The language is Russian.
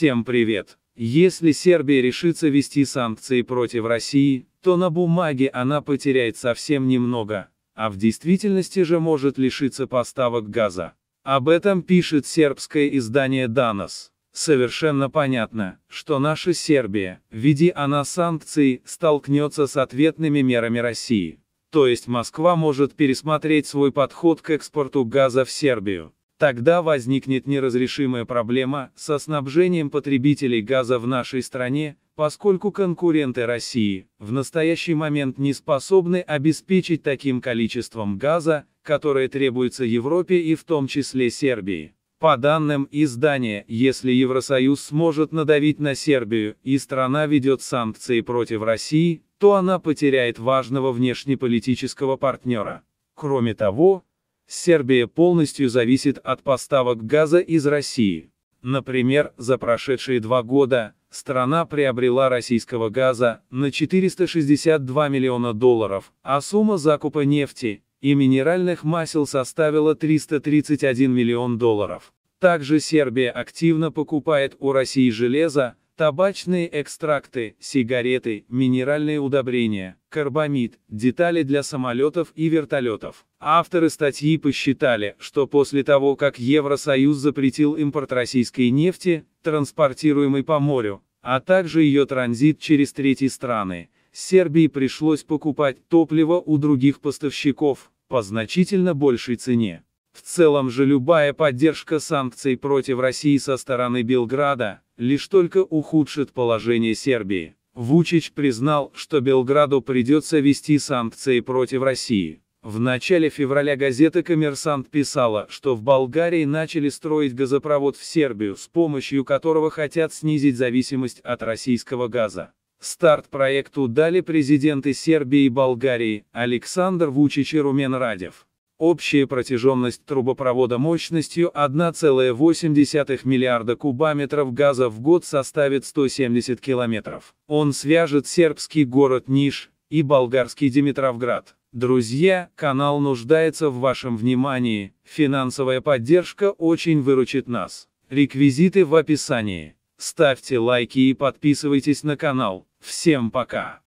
Всем привет! Если Сербия решится вести санкции против России, то на бумаге она потеряет совсем немного, а в действительности же может лишиться поставок газа. Об этом пишет сербское издание «Данос». Совершенно понятно, что наша Сербия, введи она санкции, столкнется с ответными мерами России. То есть Москва может пересмотреть свой подход к экспорту газа в Сербию. Тогда возникнет неразрешимая проблема со снабжением потребителей газа в нашей стране, поскольку конкуренты России в настоящий момент не способны обеспечить таким количеством газа, которое требуется Европе и в том числе Сербии. По данным издания, если Евросоюз сможет надавить на Сербию и страна ведет санкции против России, то она потеряет важного внешнеполитического партнера. Кроме того, Сербия полностью зависит от поставок газа из России. Например, за прошедшие два года страна приобрела российского газа на 462 миллиона долларов, а сумма закупа нефти и минеральных масел составила 331 миллион долларов. Также Сербия активно покупает у России железо, табачные экстракты, сигареты, минеральные удобрения, карбамид, детали для самолетов и вертолетов. Авторы статьи посчитали, что после того, как Евросоюз запретил импорт российской нефти, транспортируемой по морю, а также ее транзит через третьи страны, Сербии пришлось покупать топливо у других поставщиков по значительно большей цене. В целом же любая поддержка санкций против России со стороны Белграда лишь только ухудшит положение Сербии. Вучич признал, что Белграду придется вести санкции против России. В начале февраля газета «Коммерсант» писала, что в Болгарии начали строить газопровод в Сербию, с помощью которого хотят снизить зависимость от российского газа. Старт проекту дали президенты Сербии и Болгарии Александр Вучич и Румен Радев. Общая протяженность трубопровода мощностью 1,8 миллиарда кубометров газа в год составит 170 километров. Он свяжет сербский город Ниш и болгарский Димитровград. Друзья, канал нуждается в вашем внимании, финансовая поддержка очень выручит нас. Реквизиты в описании. Ставьте лайки и подписывайтесь на канал. Всем пока!